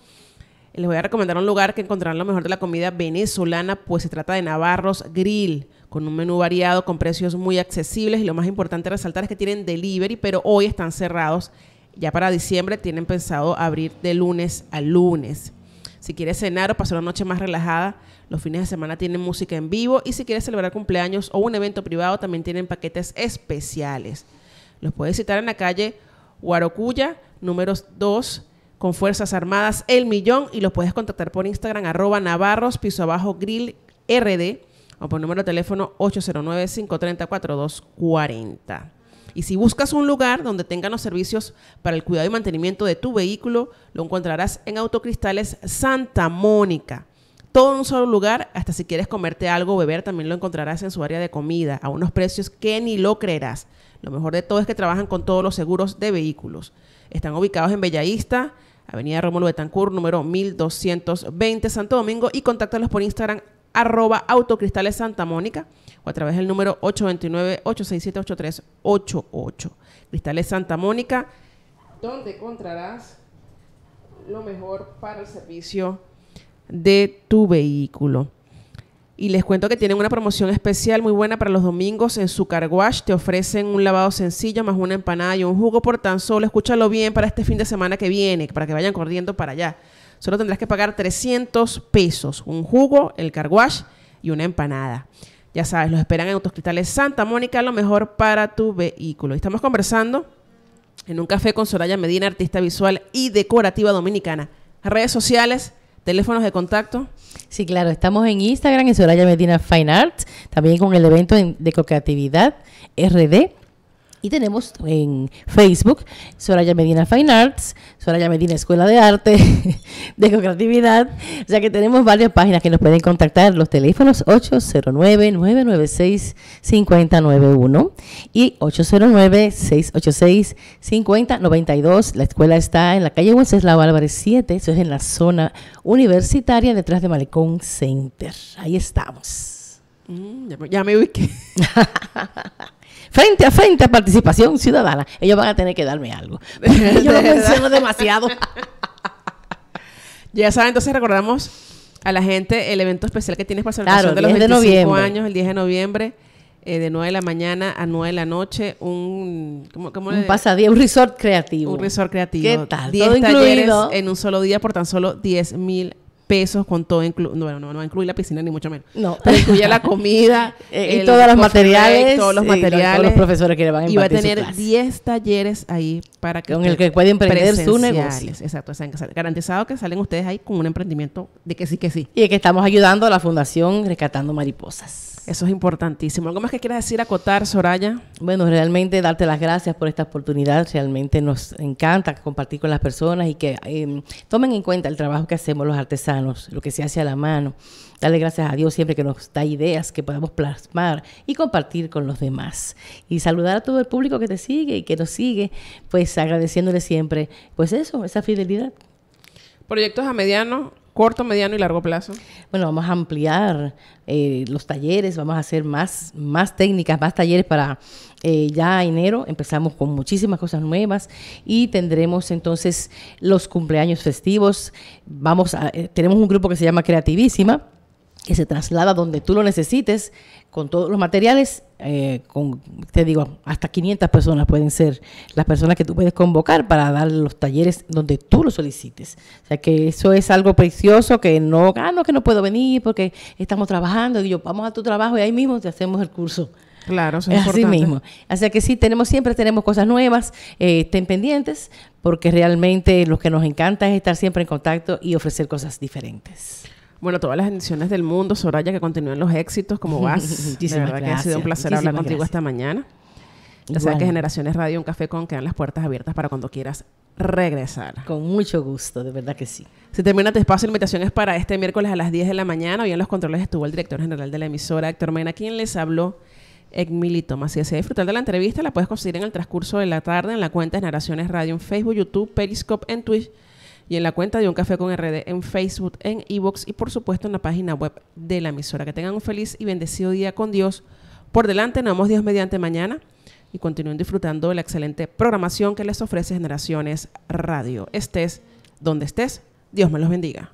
les voy a recomendar un lugar que encontrarán lo mejor de la comida venezolana, pues se trata de Navarros Grill, con un menú variado, con precios muy accesibles y lo más importante resaltar es que tienen delivery, pero hoy están cerrados. Ya para diciembre tienen pensado abrir de lunes a lunes. Si quieres cenar o pasar una noche más relajada, los fines de semana tienen música en vivo y si quieres celebrar cumpleaños o un evento privado también tienen paquetes especiales. Los puedes citar en la calle Guarocuya, número 2, con Fuerzas Armadas El Millón y los puedes contactar por Instagram arroba navarros piso abajo grill rd o por número de teléfono 809-530-4240. Y si buscas un lugar donde tengan los servicios para el cuidado y mantenimiento de tu vehículo, lo encontrarás en Autocristales Santa Mónica todo en un solo lugar, hasta si quieres comerte algo o beber, también lo encontrarás en su área de comida, a unos precios que ni lo creerás. Lo mejor de todo es que trabajan con todos los seguros de vehículos. Están ubicados en Bellaísta, Avenida Rómulo Betancourt, número 1220, Santo Domingo, y contáctalos por Instagram arroba autocristales Santa Mónica o a través del número 829-867-8388. Cristales Santa Mónica, donde encontrarás lo mejor para el servicio de tu vehículo. Y les cuento que tienen una promoción especial muy buena para los domingos en su carwash, Te ofrecen un lavado sencillo más una empanada y un jugo por tan solo. Escúchalo bien para este fin de semana que viene, para que vayan corriendo para allá. Solo tendrás que pagar 300 pesos, un jugo, el carwash y una empanada. Ya sabes, los esperan en Autoscritales Santa Mónica, lo mejor para tu vehículo. estamos conversando en un café con Soraya Medina, artista visual y decorativa dominicana. Redes sociales, teléfonos de contacto. Sí, claro, estamos en Instagram en Soraya Medina Fine Arts, también con el evento de creatividad RD y tenemos en Facebook Soraya Medina Fine Arts, Soraya Medina Escuela de Arte, de Creatividad. ya que tenemos varias páginas que nos pueden contactar. Los teléfonos 809-996-5091 y 809-686-5092. La escuela está en la calle Wenceslao Álvarez 7, eso es en la zona universitaria detrás de Malecón Center. Ahí estamos. Mm, ya, me, ya me ubiqué. frente a frente a participación ciudadana, ellos van a tener que darme algo. Yo lo menciono demasiado. ya saben, entonces recordamos a la gente el evento especial que tienes para celebración de los 25 años, el 10 de noviembre. Eh, de 9 de la mañana a 9 de la noche, un un pasadía, un resort creativo. Un resort creativo. ¿Qué tal? Todo incluido. en un solo día por tan solo 10 mil pesos con todo incluido. No, no, va a incluir la piscina ni mucho menos. No. Pero incluye la comida. Eh, y todos los materiales. todos los materiales. los profesores que le van a impartir Y va a tener 10 talleres ahí para que... Con el que pueden emprender su negocio. Exacto. garantizado que salen ustedes ahí con un emprendimiento de que sí, que sí. Y que estamos ayudando a la Fundación Rescatando Mariposas. Eso es importantísimo. ¿Algo más que quieras decir, acotar, Soraya? Bueno, realmente darte las gracias por esta oportunidad. Realmente nos encanta compartir con las personas y que em, tomen en cuenta el trabajo que hacemos los artesanos, lo que se hace a la mano. Darle gracias a Dios siempre que nos da ideas que podamos plasmar y compartir con los demás. Y saludar a todo el público que te sigue y que nos sigue, pues agradeciéndole siempre, pues eso, esa fidelidad. Proyectos a mediano corto, mediano y largo plazo? Bueno, vamos a ampliar eh, los talleres, vamos a hacer más, más técnicas, más talleres para eh, ya enero. Empezamos con muchísimas cosas nuevas y tendremos entonces los cumpleaños festivos. Vamos a, eh, tenemos un grupo que se llama Creativísima que se traslada donde tú lo necesites, con todos los materiales, eh, con, te digo, hasta 500 personas pueden ser las personas que tú puedes convocar para dar los talleres donde tú lo solicites. O sea que eso es algo precioso que no, gano, ah, que no puedo venir porque estamos trabajando, y yo, vamos a tu trabajo y ahí mismo te hacemos el curso. Claro, eso es así mismo. mismo. sea que sí, tenemos siempre tenemos cosas nuevas, eh, estén pendientes, porque realmente lo que nos encanta es estar siempre en contacto y ofrecer cosas diferentes. Bueno, todas las emisiones del mundo, Soraya, que continúen los éxitos. como vas? Muchísimas verdad que ha sido un placer hablar contigo esta mañana. Ya sabes que Generaciones Radio, un café con, quedan las puertas abiertas para cuando quieras regresar. Con mucho gusto, de verdad que sí. Se termina tu este espacio. Invitaciones para este miércoles a las 10 de la mañana. Hoy en los controles estuvo el director general de la emisora, Héctor Mena, quien les habló. Emily Tomás. Si deseas disfrutar de la entrevista, la puedes conseguir en el transcurso de la tarde en la cuenta de Generaciones Radio en Facebook, YouTube, Periscope, en Twitch y en la cuenta de Un Café con RD en Facebook, en Evox y por supuesto en la página web de la emisora. Que tengan un feliz y bendecido día con Dios. Por delante, nos vemos Dios mediante mañana y continúen disfrutando de la excelente programación que les ofrece Generaciones Radio. Estés donde estés, Dios me los bendiga.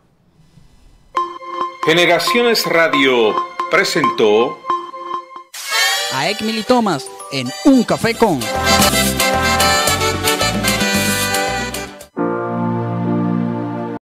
Generaciones Radio presentó a Ekmili Thomas en Un Café con.